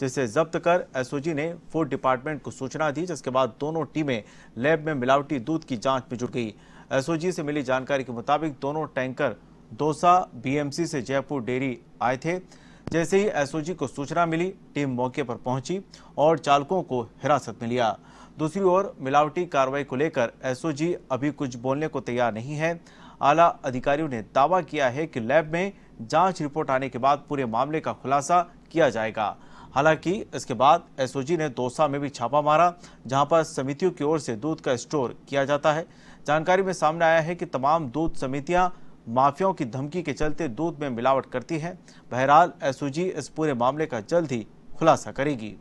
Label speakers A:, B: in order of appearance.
A: जिसे जब्त कर एसओजी ने फूड डिपार्टमेंट को सूचना दी जिसके बाद दोनों टीमें लैब में मिलावटी दूध की जांच में जुट गई एसओजी से मिली जानकारी के मुताबिक दोनों टैंकर दोसा बीएमसी से जयपुर डेयरी आए थे जैसे ही एसओजी को सूचना मिली टीम मौके पर पहुंची और चालकों को हिरासत में लिया दूसरी ओर मिलावटी कार्रवाई को लेकर एसओजी अभी कुछ बोलने को तैयार नहीं है आला अधिकारियों ने दावा किया है कि लैब में जांच रिपोर्ट आने के बाद पूरे मामले का खुलासा किया जाएगा हालांकि इसके बाद एसओजी ने दोसा में भी छापा मारा जहां पर समितियों की ओर से दूध का स्टोर किया जाता है जानकारी में सामने आया है कि तमाम दूध समितियां माफियाओं की धमकी के चलते दूध में मिलावट करती हैं बहरहाल एसओजी इस पूरे मामले का जल्द ही खुलासा करेगी